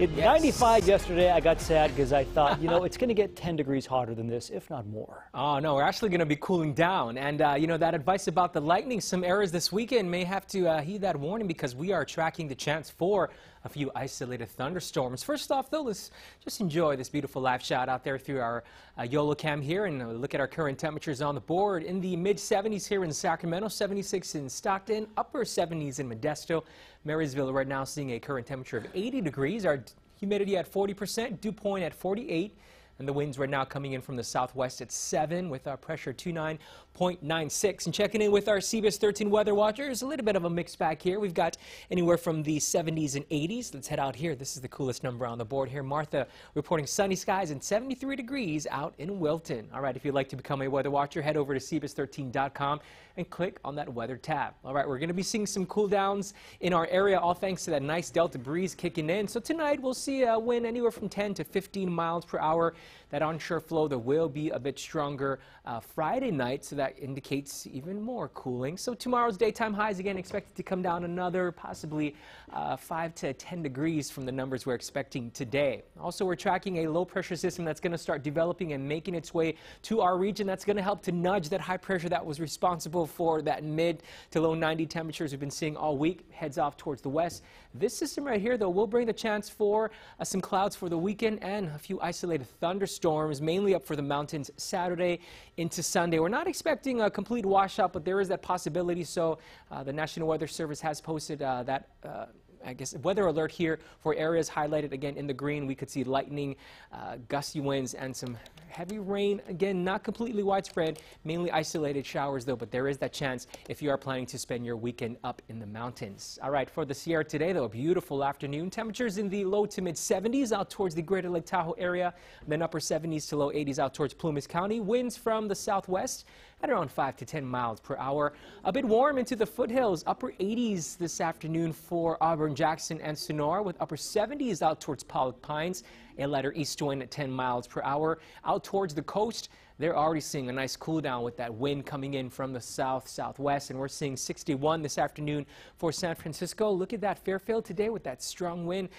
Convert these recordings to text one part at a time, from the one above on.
It, yes. 95 yesterday. I got sad because I thought, you know, it's going to get 10 degrees hotter than this, if not more. Oh, no, we're actually going to be cooling down. And, uh, you know, that advice about the lightning, some areas this weekend may have to uh, heed that warning because we are tracking the chance for a few isolated thunderstorms. First off, though, let's just enjoy this beautiful live shot out there through our uh, YOLO cam here and uh, look at our current temperatures on the board. In the mid 70s here in Sacramento, 76 in Stockton, upper 70s in Modesto. Marysville right now seeing a current temperature of 80 degrees. Our humidity at 40%, dew point at 48, and the winds right now coming in from the southwest at 7 with our pressure 29.96. And checking in with our CBS 13 weather watchers, a little bit of a mix back here. We've got anywhere from the 70s and 80s. Let's head out here. This is the coolest number on the board here. Martha reporting sunny skies and 73 degrees out in Wilton. All right, if you'd like to become a weather watcher, head over to CBS13.com and click on that weather tab. All right, we're going to be seeing some cool downs in our area, all thanks to that nice delta breeze kicking in. So tonight we'll see a wind anywhere from 10 to 15 miles per hour. That onshore flow, there will be a bit stronger uh, Friday night, so that indicates even more cooling. So tomorrow's daytime highs again expected to come down another possibly uh, 5 to 10 degrees from the numbers we're expecting today. Also, we're tracking a low pressure system that's going to start developing and making its way to our region. That's going to help to nudge that high pressure that was responsible for that mid to low 90 temperatures we've been seeing all week heads off towards the west. This system right here, though, will bring the chance for uh, some clouds for the weekend and a few isolated thunder thunderstorms, mainly up for the mountains Saturday into Sunday. We're not expecting a complete washout, but there is that possibility. So uh, the National Weather Service has posted uh, that uh, I guess, weather alert here for areas highlighted again in the green. We could see lightning, uh, gusty winds, and some heavy rain. Again, not completely widespread, mainly isolated showers, though, but there is that chance if you are planning to spend your weekend up in the mountains. All right, for the Sierra today, though, a beautiful afternoon. Temperatures in the low to mid 70s out towards the greater Lake Tahoe area, then upper 70s to low 80s out towards Plumas County. Winds from the southwest at around 5 to 10 miles per hour. A bit warm into the foothills, upper 80s this afternoon for Auburn, Jackson, and Sonora, with upper 70s out towards Pollock Pines. A lighter east wind at 10 miles per hour. Out towards the coast, they're already seeing a nice cool down with that wind coming in from the south southwest, and we're seeing 61 this afternoon for San Francisco. Look at that Fairfield today with that strong wind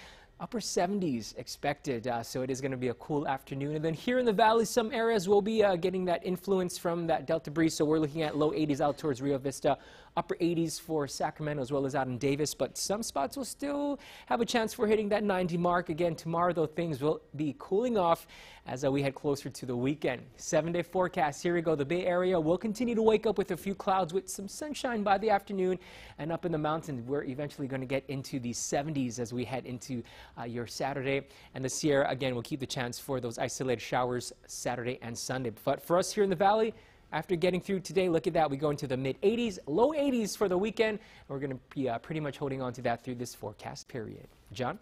upper 70s expected. Uh, so it is going to be a cool afternoon. And then here in the valley, some areas will be uh, getting that influence from that Delta breeze. So we're looking at low 80s out towards Rio Vista, upper 80s for Sacramento as well as out in Davis. But some spots will still have a chance for hitting that 90 mark. Again, tomorrow, though, things will be cooling off as uh, we head closer to the weekend. Seven day forecast. Here we go. The Bay Area will continue to wake up with a few clouds with some sunshine by the afternoon. And up in the mountains, we're eventually going to get into the 70s as we head into uh, your Saturday. And this year, again, we'll keep the chance for those isolated showers Saturday and Sunday. But for us here in the Valley, after getting through today, look at that. We go into the mid 80s, low 80s for the weekend. we're going to be uh, pretty much holding on to that through this forecast period. John?